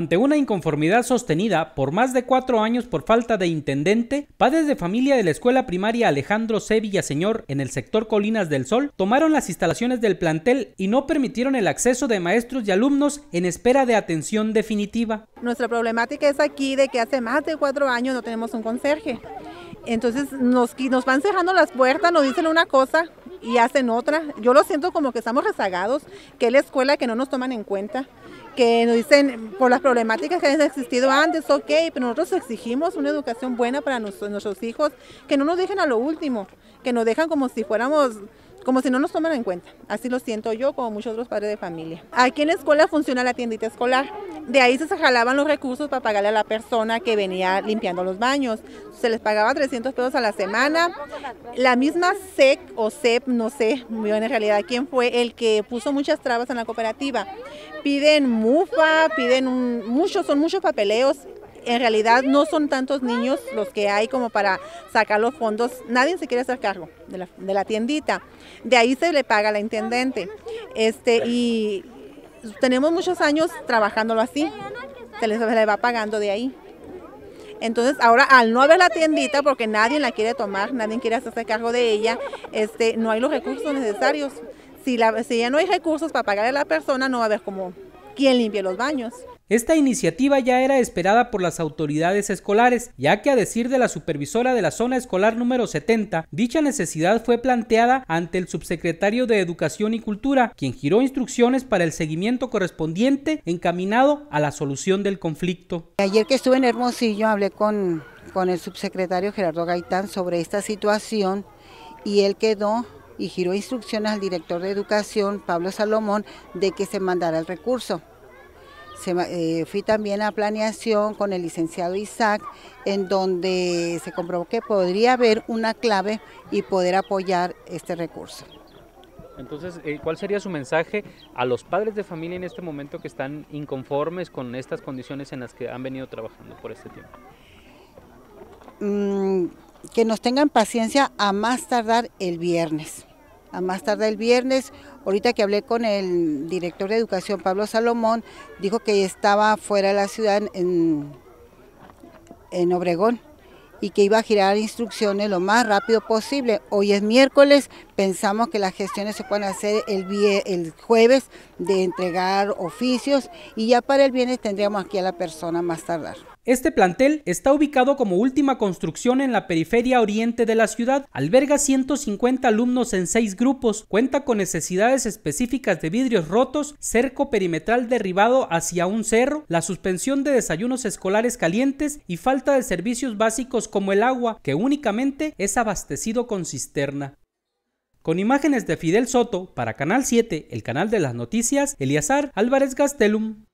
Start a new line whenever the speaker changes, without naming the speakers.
Ante una inconformidad sostenida por más de cuatro años por falta de intendente, padres de familia de la escuela primaria Alejandro C. Villaseñor en el sector Colinas del Sol tomaron las instalaciones del plantel y no permitieron el acceso de maestros y alumnos en espera de atención definitiva.
Nuestra problemática es aquí de que hace más de cuatro años no tenemos un conserje. Entonces nos, nos van cerrando las puertas, nos dicen una cosa, y hacen otra. Yo lo siento como que estamos rezagados, que la escuela que no nos toman en cuenta, que nos dicen por las problemáticas que han existido antes, ok, pero nosotros exigimos una educación buena para nuestros, hijos, que no nos dejen a lo último, que nos dejan como si fuéramos como si no nos toman en cuenta. Así lo siento yo, como muchos otros padres de familia. Aquí en la escuela funciona la tiendita escolar. De ahí se jalaban los recursos para pagarle a la persona que venía limpiando los baños. Se les pagaba 300 pesos a la semana. La misma SEC o SEP, no sé yo en realidad quién fue el que puso muchas trabas en la cooperativa. Piden MUFA, piden un, muchos, son muchos papeleos en realidad no son tantos niños los que hay como para sacar los fondos. Nadie se quiere hacer cargo de la, de la tiendita. De ahí se le paga a la intendente. Este, y, tenemos muchos años trabajándolo así. Se les, va pagando de ahí. Entonces, ahora al no haber la tiendita, porque nadie la quiere tomar, nadie quiere hacerse cargo de ella, este, no hay los recursos necesarios. Si, la, si ya no hay recursos para pagar a la persona, no va a haber como quien limpie los baños.
Esta iniciativa ya era esperada por las autoridades escolares, ya que a decir de la supervisora de la zona escolar número 70, dicha necesidad fue planteada ante el subsecretario de Educación y Cultura, quien giró instrucciones para el seguimiento correspondiente encaminado a la solución del conflicto.
Ayer que estuve en Hermosillo hablé con, el subsecretario Gerardo Gaitán sobre esta situación y él quedó y giró instrucciones al director de Educación, Pablo Salomón, de que se mandara el recurso. Eh, fui también a planeación con el licenciado Isaac, en donde se comprobó que podría haber una clave y poder apoyar este recurso.
Entonces, eh, ¿cuál sería su mensaje a los padres de familia en este momento que están inconformes con estas condiciones en las que han venido trabajando por este tiempo?
Mm, que nos tengan paciencia a más tardar el viernes. A más tardar el viernes Ahorita que hablé con el director de educación, Pablo Salomón, dijo que estaba fuera de la ciudad en, en Obregón y que iba a girar instrucciones lo más rápido posible. Hoy es miércoles, Pensamos que las gestiones se pueden hacer el, el jueves de entregar oficios y ya para el viernes tendríamos aquí a la persona más tardar.
Este plantel está ubicado como última construcción en la periferia oriente de la ciudad, alberga 150 alumnos en seis grupos, cuenta con necesidades específicas de vidrios rotos, cerco perimetral derribado hacia un cerro, la suspensión de desayunos escolares calientes y falta de servicios básicos como el agua, que únicamente es abastecido con cisterna. Con imágenes de Fidel Soto para Canal 7, el canal de las noticias, Eliazar Álvarez Gastelum.